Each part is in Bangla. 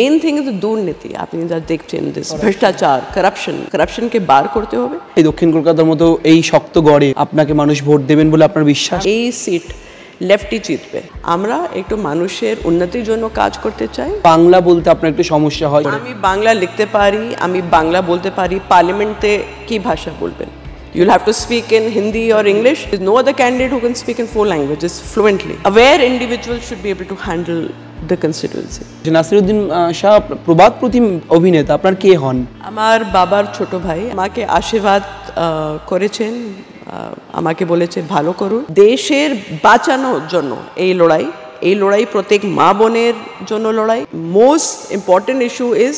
মেন থিং ইজ দুর্নীতি আপনি যা দেখছেন ভ্রষ্টাচার করাপশন করাপশনকে বার করতে হবে এই দক্ষিণ কলকাতার মতো এই শক্ত গড়ে আপনাকে মানুষ ভোট দেবেন বলে আপনার বিশ্বাস এই সিট লেফটই জিতবে আমরা একটু মানুষের উন্নতির জন্য কাজ করতে চাই বাংলা বলতে আপনার একটু সমস্যা হয় আমি বাংলা লিখতে পারি আমি বাংলা বলতে পারি পার্লামেন্টে কি ভাষা বলবেন You'll have to speak in Hindi or English. There's no other candidate who can speak in four languages fluently. Aware individuals should be able to handle the constituency Naseeruddin Shah প্রবাদ প্রতিম অভিনেতা আপনার কে হন আমার বাবার ছোট ভাই আমাকে আশীর্বাদ করেছেন আমাকে বলেছে ভালো করুন দেশের বাঁচানোর জন্য এই লড়াই এই লড়াই প্রত্যেক মা বোনের জন্য লড়াই মোস্ট ইম্পর্টেন্ট ইস্যু ইজ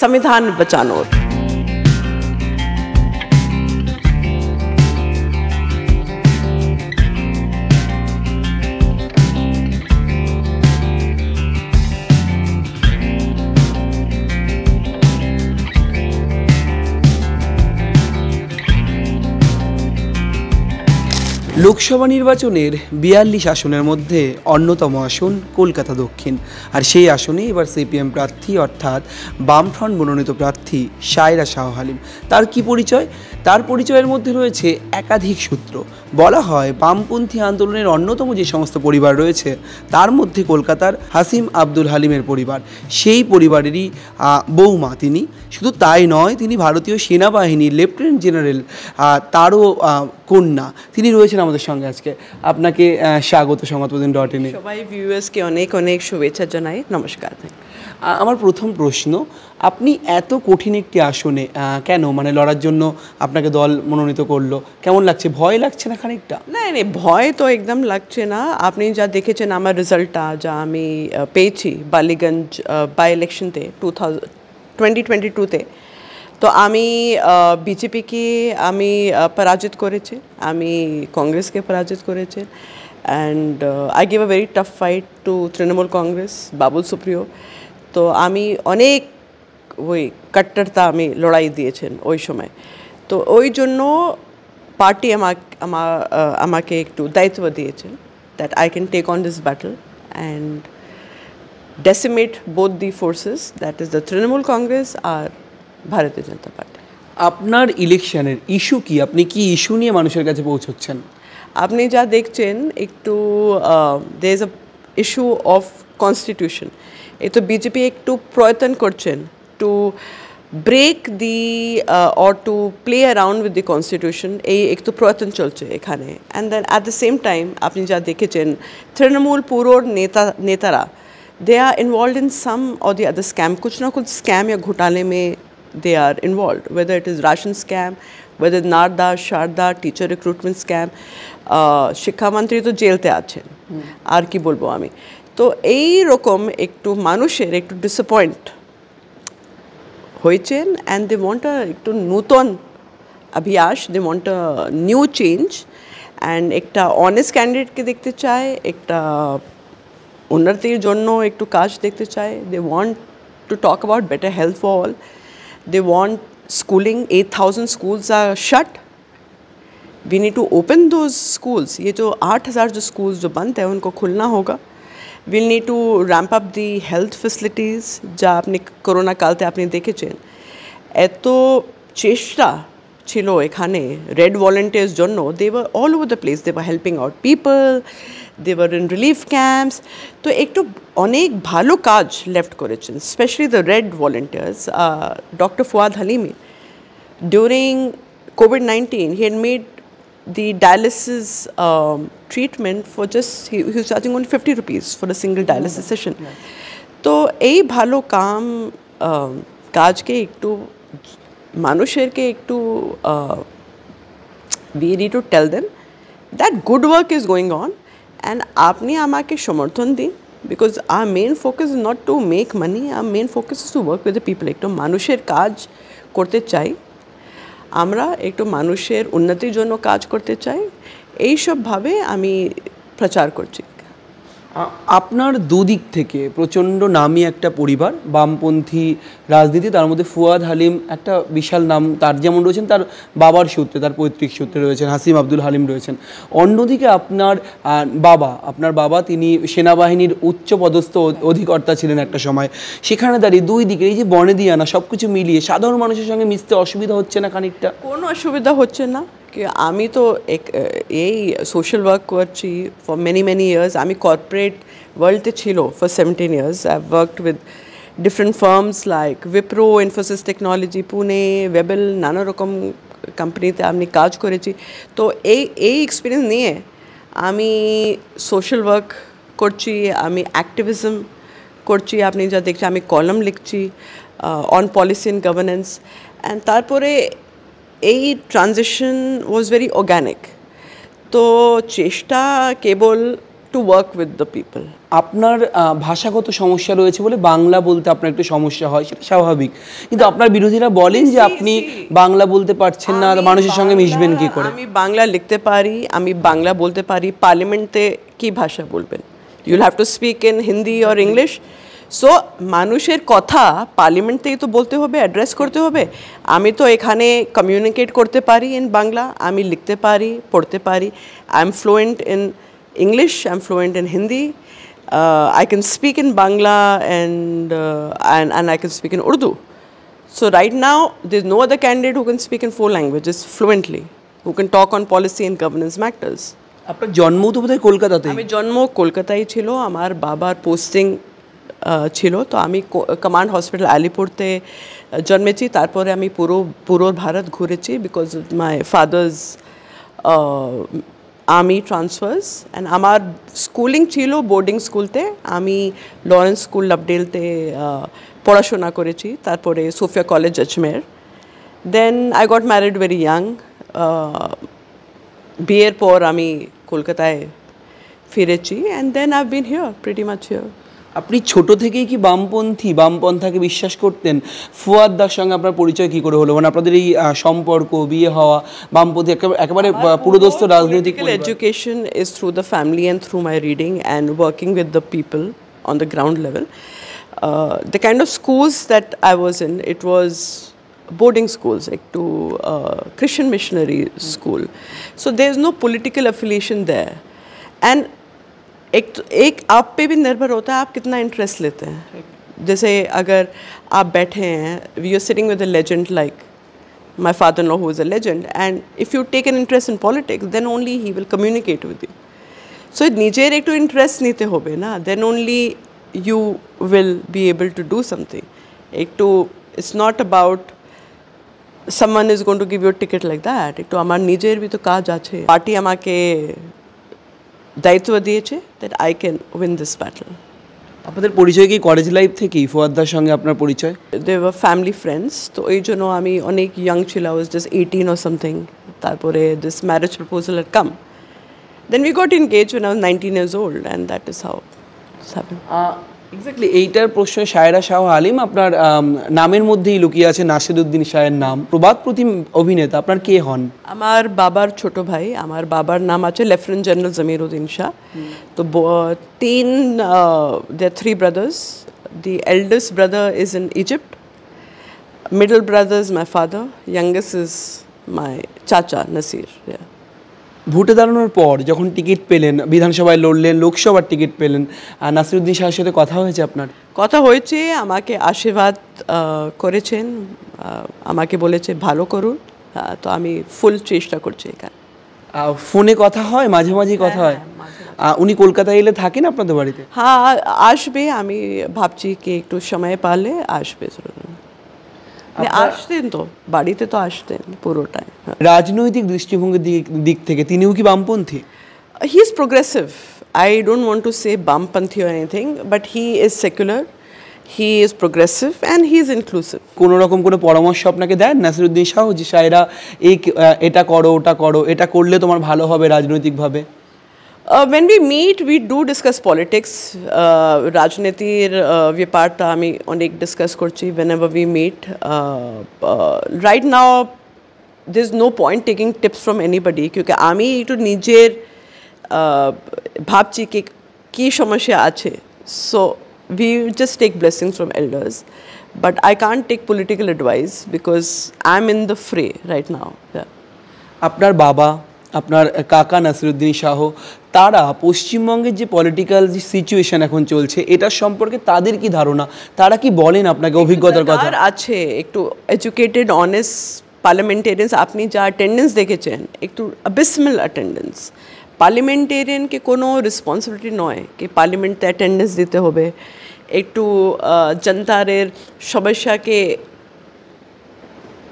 সংবিধান বাঁচানোর লোকসভা নির্বাচনের বিয়াল্লিশ আসনের মধ্যে অন্যতম আসন কলকাতা দক্ষিণ আর সেই আসনে এবার সিপিএম প্রার্থী অর্থাৎ বামফ্রন্ট মনোনীত প্রার্থী সায়রা শাহ হালিম তার কি পরিচয় তার পরিচয়ের মধ্যে রয়েছে একাধিক সূত্র বলা হয় বামপন্থী আন্দোলনের অন্যতম যে সমস্ত পরিবার রয়েছে তার মধ্যে কলকাতার হাসিম আব্দুল হালিমের পরিবার সেই পরিবারেরই বৌমা তিনি শুধু তাই নয় তিনি ভারতীয় সেনাবাহিনীর লেফটেন্যান্ট জেনারেল তারও কন্যা তিনি রয়েছেন আমাদের আমাদের সঙ্গে আজকে আপনাকে স্বাগত সংবাদ প্রতিদিন ডট ইনে সবাই ভিউয়ার্সকে অনেক অনেক শুভেচ্ছা জানাই নমস্কার আমার প্রথম প্রশ্ন আপনি এত কঠিন একটি আসনে কেন মানে লড়ার জন্য আপনাকে দল মনোনীত করলো কেমন লাগছে ভয় লাগছে না খানিকটা না না ভয় তো একদম লাগছে না আপনি যা দেখেছেন আমার রেজাল্টটা যা আমি পেয়েছি বালিগঞ্জ বাই ইলেকশনতে টু থাউজেন্ড টোয়েন্টি টোয়েন্টি টুতে তো আমি বিজেপিকে আমি পরাজিত করেছি আমি কংগ্রেসকে পরাজিত করেছি and I give a very tough fight to Trinamool Congress Babul Supriyo তো আমি অনেক ওই কট্টরতা আমি লড়াই দিয়েছেন ওই সময় তো ওই জন্য পার্টি আমাকে একটু দায়িত্ব দিয়েছেন that I can take on this battle and decimate both the forces that is the Trinamool Congress আর ভারতীয় জনতা পার্টি আপনার ইলেকশনের ইস্যু কি আপনি কি ইস্যু নিয়ে মানুষের কাছে পৌঁছচ্ছেন আপনি যা দেখছেন একটু they is a issue of constitution এ তো বিজেপি একটু প্রয়ত্ন করছেন to break the or to play around with the constitution এই একটু প্রয়ত্ন চলছে এখানে and then at the same time আপনি যা দেখেছেন তৃণমূল পুরোর নেতা নেতারা they are involve in some or the other scam কুচ না কুচ স্ক্যাম या ঘোটালে में they are involved, whether it is ration scam, whether it is Narda, Sharda, teacher recruitment scam, uh, Shikha Mantri to jail te aachen, aar hmm. ki bolbo aami. ek to manushe, ek to disappoint hoi chen and they want a to nuton abhiyash, they want a new change and ekta honest candidate ke dekhte chahe, ek ta उन्नति जोनों एक तो काश देखते they want to talk about better health for all, they want schooling eight thousand schools are shut we need to open those schools ये जो आठ हज़ार जो स्कूल जो बंद है उनको खुलना होगा we'll need to ramp up the health facilities जहाँ आपने कोरोना काल थे आपने देखे चेन एतो चेष्टा छो एखने रेड वॉलेंटियर्स जो know they're all over the place they're helping out people দেওয়ার ইন রিলিফ ক্যাম্পস তো একটু অনেক ভালো কাজ লেফট করেছেন specially the red volunteers doctor Fuad Halimi during COVID nineteen he had made the dialysis um, treatment for just he, he was charging only 50 rupees for a single dialysis session তো এই ভালো কাম কাজকে একটু মানুষেরকে একটু we need to tell them that good work is going on and আপনি আমাকে সমর্থন দিন because our main focus not to make money our main focus is to work with the people একটু মানুষের কাজ করতে চাই আমরা একটু মানুষের উন্নতির জন্য কাজ করতে চাই এইসবভাবে আমি প্রচার করছি আপনার দুদিক থেকে প্রচণ্ড নামি একটা পরিবার বামপন্থী রাজনীতি তার মধ্যে ফুয়াদ হালিম একটা বিশাল নাম তার যেমন রয়েছেন তার বাবার সূত্রে তার পৈতৃক সূত্রে রয়েছেন হাসিম আব্দুল হালিম রয়েছেন অন্যদিকে আপনার বাবা আপনার বাবা তিনি সেনাবাহিনীর উচ্চ পদস্থ অধিকর্তা ছিলেন একটা সময় সেখানে দাঁড়িয়ে দুই দিকে এই যে বনে দিয়ে আনা সব কিছু মিলিয়ে সাধারণ মানুষের সঙ্গে মিশতে অসুবিধা হচ্ছে না খানিকটা কোনো অসুবিধা হচ্ছে না কি আমি তো এক এই সোশ্যাল ওয়ার্ক করছি ফর মেনি মেনি ইয়ার্স আমি কর্পোরেট ওয়ার্ল্ডতে ছিল for seventeen years I worked with different firms like Wipro Infosys technology Pune Webel নানা রকম কোম্পানিতে আমি কাজ করেছি তো এই এই এক্সপিরিয়েন্স নিয়ে আমি সোশ্যাল ওয়ার্ক করছি আমি অ্যাক্টিভিজম করছি আপনি যা দেখছেন আমি কলম লিখছি on policy in governance and তারপরে এই ট্রানজেকশন ওয়াজ ভেরি অর্গ্যানিক তো চেষ্টা কেবল to work with the people আপনার ভাষাগত সমস্যা রয়েছে বলে বাংলা বলতে আপনার একটু সমস্যা হয় সেটা স্বাভাবিক কিন্তু আপনার বিরোধীরা বলেন যে আপনি বাংলা বলতে পারছেন না মানুষের সঙ্গে মিশবেন কি করে আমি বাংলা লিখতে পারি আমি বাংলা বলতে পারি পার্লামেন্টে কি ভাষা বলবেন you'll have to speak in Hindi or English so মানুষের কথা পার্লিমেন্ট থেকে তো বলতে হবে অ্যাড্রেস করতে হবে আমি তো এখানে কমিউনিকেট করতে পারি ইন বাংলা আমি লিখতে পারি পড়তে পারি I am fluent in English I am fluent in Hindi I can speak in Bangla and and I can speak in Urdu So right now, there's no other candidate who can speak four language languages fluently who can talk on policy in governance matters আপনার জন্ম তো বোধহয় কলকাতাতে আমি জন্ম কলকাতায় ছিল আমার বাবার পোস্টিং छो तो आमी कमांड हॉस्पिटल आलिपुर जन्मे तारपोरे आमी पूरो पूरो भारत घूरेची बिकॉज माय फादर्स आमी ट्रांसफर्स एंड आमार स्कूलिंग बोर्डिंग स्कूल ते स्कूल लबडेल पढ़ाशुना पढ़ाशोना Sophia college Ajmer then I got married very young बीयर पर आमी कोलकाता फिरेची and then I been here pretty much here আপনি ছোট থেকেই কি বামপন্থী বামপন্থাকে বিশ্বাস করতেন ফুয়াদ্দার সঙ্গে আপনার পরিচয় কি করে হলো মানে আপনাদের এই সম্পর্ক বিয়ে হওয়া বামপন্থী একেবারে পুরোদস্ত রাজনৈতিক education is through the family and through my reading and working with the people on the ground level the kind of schools that I was in it was boarding schools একটু to missionary school so they is no no affiliation affiliation and एक तो, एक आप पे भी निर्भर होता है आप कितना इंटरेस्ट लेते हैं जैसे अगर आप बैठे हैं we are sitting with a legend like my father no who is a legend and if you take an interest in politics then only he will communicate with you so निजेर एक तो इंटरेस्ट नीते हो ना then only you will be able to do something एक टू it's not about someone is gone to give you ticket like that एक टू तो हमारे निजेर भी तो कहा जा पार्टी हमारे দায়িত্ব দিয়েছে that I can win this battle আপনাদের পরিচয় কি কলেজ লাইফ থেকেই ফুয়াদ্দার সঙ্গে আপনার পরিচয় দে ওয়ার ফ্যামিলি ফ্রেন্ডস তো এই জন্য আমি অনেক ইয়াং ছিল I was just eighteen or something তারপরে this marriage proposal had come then we got gauge when I was nineteen years old and that is how happen exactly এইটার প্রশ্ন সায়রা শাহ আলিম আপনার নামের মধ্যেই লুকিয়ে আছে নাসিরুদ্দিন শাহের নাম প্রবাদ প্রতিম অভিনেতা আপনার কে হন আমার বাবার ছোট ভাই আমার বাবার নাম আছে লেফটেন্যান্ট জেনারেল জমিরুদ্দিন শাহ তো তিন the three brothers the eldest brother is in Egypt middle brothers my father father, is my চাচা নাসির Nasir. ভোটে দাঁড়ানোর পর যখন টিকিট পেলেন বিধানসভায় লড়লেন লোকসভার টিকিট পেলেন নাসিরুদ্দিন শাহের সাথে কথা হয়েছে আপনার কথা হয়েছে আমাকে আশীর্বাদ করেছেন আমাকে বলেছে ভালো করুন তো আমি ফুল চেষ্টা করছি এখানে ফোনে কথা হয় মাঝে হ্যাঁ, হ্যাঁ, মাঝে কথা হয় উনি কলকাতায় এলে থাকেন আপনাদের বাড়িতে হ্যাঁ আসবে আমি ভাবছি কি একটু সময় পালে আসবে আসতেন তো বাড়িতে তো আসতেন পুরোটাই হ্যাঁ। রাজনৈতিক দৃষ্টিভঙ্গির দিক থেকে তিনিও কি বামপন্থী he is progressive I don't want to say বামপন্থী or anything but he is secular he is progressive and he is inclusive কোনো রকম কোনো পরামর্শ আপনাকে দেন নাসিরুদ্দিন শাহ যে সাহেরা এই এটা করো ওটা করো এটা করলে তোমার ভালো হবে রাজনৈতিকভাবে Uh, when we meet, we do discuss politics. Uh, Rajniti, uh, I Ami, discuss Kurchi whenever we meet. Uh, uh, right now, there's no point taking tips from anybody because আমি একটু নিজের ভাবছি কি কী সমস্যা আছে So we just take blessings from elders. But I can't take political advice because I'm in the fray right now. Yeah. Baba, বাবা আপনার কাকা নাসিরুদ্দিন শাহ তারা পশ্চিমবঙ্গের যে পলিটিক্যাল যে সিচুয়েশন এখন চলছে এটা সম্পর্কে তাদের কি ধারণা তারা কি বলেন আপনাকে অভিজ্ঞতার কথা আছে একটু এডুকেটেড অনেস্ট পার্লামেন্টেরিয়ান্স আপনি যা অ্যাটেন্ডেন্স দেখেছেন একটু বিসমেল অ্যাটেন্ডেন্স পার্লামেন্টেরিয়ানকে কোনো রেসপন্সিবিলিটি নয় কি পার্লামেন্টে অ্যাটেন্ডেন্স দিতে হবে একটু জনতারের সমস্যাকে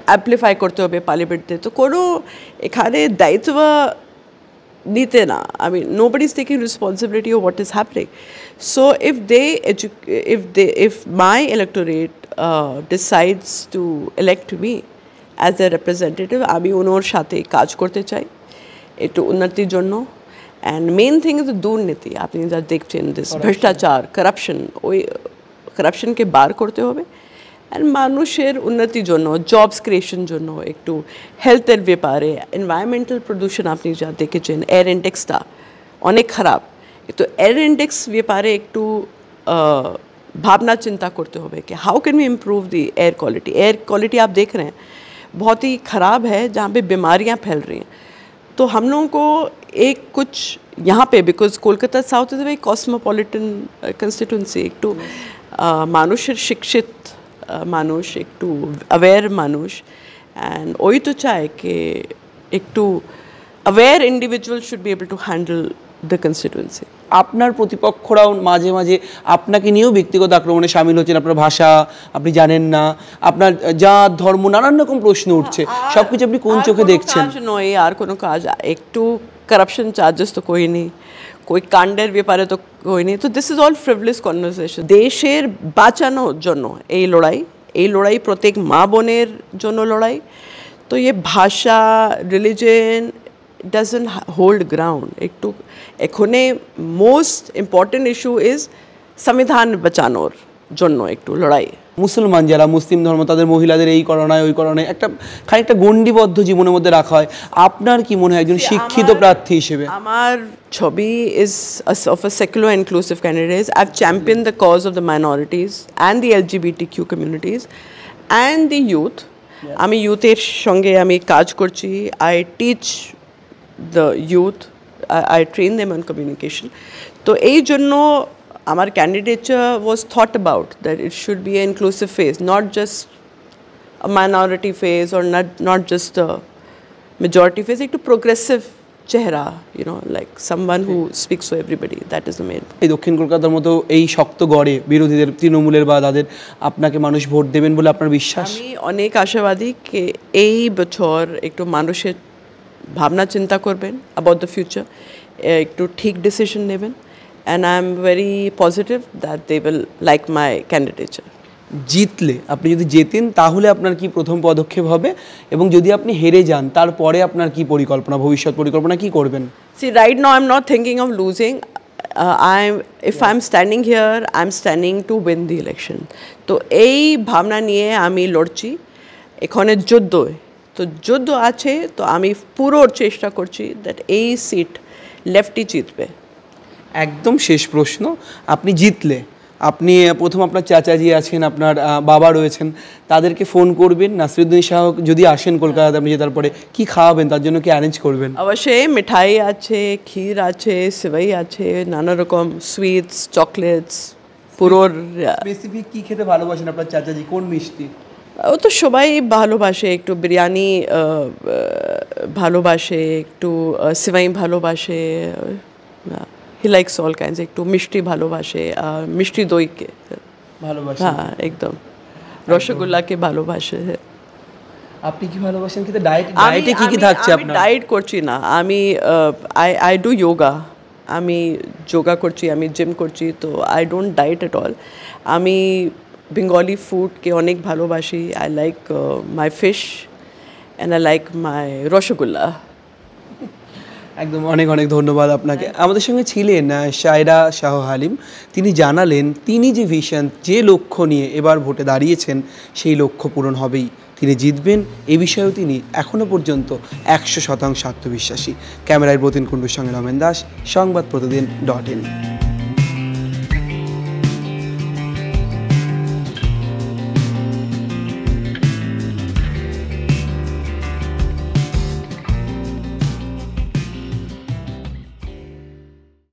অ্যাপ্লিফাই করতে হবে পার্লামেন্টে তো কোনো এখানে দায়িত্ব नीते ना I mean nobody is taking responsibility of what is happening so if they if they if my electorate decides to elect me as a representative अभी उन्होंने साथ क्ज करते चाहिए एक तो उन्नतर जो एंड मेन थिंग इज दूर्नीति आपने जब देखते हैं दिस भ्रष्टाचार करप्शन करप्शन के बार करते हुए অ্যান্ড মানুষের উন্নতির जब्स क्रिएशन जो एक हेल्थर হেলথের एनवायरमेंटल प्रदूषण अपनी जहाँ देखे एयर এয়ার ইন্ডেক্সটা অনেক तो एयर इंडेक्स व्यापारे एक একটু भावना चिंता करते हो कि how can we improve the air quality air quality आप देख रहे हैं बहुत ही ख़राब है जहाँ पे बीमारियाँ फैल रही हैं तो हम लोगों को एक कुछ यहाँ पे because Kolkata South is very cosmopolitan constituency एक टू मानुष शिक्षित মানুষ একটু অ্যাওয়্যার মানুষ অ্যান্ড ওই তো চায় কে একটু aware individual should be able to handle the constituency আপনার প্রতিপক্ষরাও মাঝে মাঝে আপনাকে নিয়েও ব্যক্তিগত আক্রমণে সামিল হচ্ছেন আপনার ভাষা আপনি জানেন না আপনার জাত ধর্ম নানান রকম প্রশ্ন উঠছে সব কিছু আপনি কোন চোখে দেখছেন নয় আর কোনো কাজ একটু করাপশন চার্জেস তো কই নেই कोई कांडेर व्यापार है तो कोई नहीं तो this is all frivolous conversation they share বাঁচানোর জন্য এই লড়াই এই লড়াই প্রত্যেক মা বোনের জন্য লড়াই তো ये भाषा religion doesn't hold ground एक तो এখনে মোস্ট ইম্পর্ট্যান্ট ইস্যু ইজ সংবিধান বাঁচানোর জন্য একটু লড়াই মুসলমান যারা মুসলিম ধর্ম তাদের মহিলাদের এই করণায় ওই করণায় একটা খানিকটা গণ্ডিবদ্ধ জীবনের মধ্যে রাখা হয় আপনার কি মনে হয় একজন শিক্ষিত প্রার্থী হিসেবে আমার ছবি is of a secular inclusive candidates I champion the cause of the minorities and the L GBT Q communities and the youth আমি ইউথের সঙ্গে আমি কাজ করছি I teach the youth I train them on communication তো এই জন্য আমার candidature was thought about that it should be an inclusive phase, not just a minority phase or majority face একটু a চেহারা you like like someone who speaks to everybody that is the main এই দক্ষিণ কলকাতার মতো এই শক্ত গড়ে বিরোধীদের তৃণমূলের বা তাদের আপনাকে মানুষ ভোট দেবেন বলে আপনার বিশ্বাস আমি অনেক আশাবাদী কে এই বছর একটু মানুষের ভাবনা চিন্তা করবেন অ্যাবাউট দ্য ফিউচার একটু ঠিক ডিসিশন নেবেন and am very positive that they will like my candidature. জিতলে আপনি যদি জেতেন তাহলে আপনার কি প্রথম পদক্ষেপ হবে এবং যদি আপনি হেরে যান তারপরে আপনার কি পরিকল্পনা ভবিষ্যৎ পরিকল্পনা কি করবেন see right now I am not thinking of losing I am if I am standing here I am standing to win the election তো এই ভাবনা নিয়ে আমি লড়ছি এখানে যুদ্ধ তো যুদ্ধ আছে তো আমি পুরোর চেষ্টা করছি দ্যাট এই সিট লেফটই জিতবে একদম শেষ প্রশ্ন আপনি জিতলে আপনি প্রথম আপনার চাচাজি আছেন আপনার বাবা রয়েছেন তাদেরকে ফোন করবেন নাসিরুদ্দিন শাহ যদি আসেন কলকাতাতে আপনি জেতার পরে কী খাওয়াবেন তার জন্য কি অ্যারেঞ্জ করবেন অবশ্যই মিঠাই আছে ক্ষীর আছে সেবাই আছে নানা রকম সুইটস চকলেটস পুরোর স্পেসিফিক কী খেতে ভালোবাসেন আপনার চাচাজি কোন মিষ্টি ও তো সবাই ভালোবাসে একটু বিরিয়ানি ভালোবাসে একটু সেবাই ভালোবাসে হি লাইকস অল কাইন্ডস একটু মিষ্টি ভালোবাসে মিষ্টি দইকে ভালোবাসে হ্যাঁ একদম রসগোল্লাকে ভালোবাসে আপনি কি ভালোবাসেন কিন্তু ডায়েট ডায়েটে কি কি থাকছে আপনার ডায়েট করছি না আমি আই আই ডু যোগা আমি যোগা করছি আমি জিম করছি তো I don't diet at all আমি বেঙ্গলি ফুডকে অনেক ভালোবাসি I like my fish and I like my rosogolla একদম অনেক অনেক ধন্যবাদ আপনাকে আমাদের সঙ্গে ছিলেন সায়রা শাহ হালিম তিনি জানালেন তিনি যে ভিশন যে লক্ষ্য নিয়ে এবার ভোটে দাঁড়িয়েছেন সেই লক্ষ্য পূরণ হবেই তিনি জিতবেন এ বিষয়েও তিনি এখনও পর্যন্ত একশো শতাংশ আত্মবিশ্বাসী ক্যামেরায় প্রতীন কুণ্ডুর সঙ্গে রমেন দাস সংবাদ প্রতিদিন ডট ইন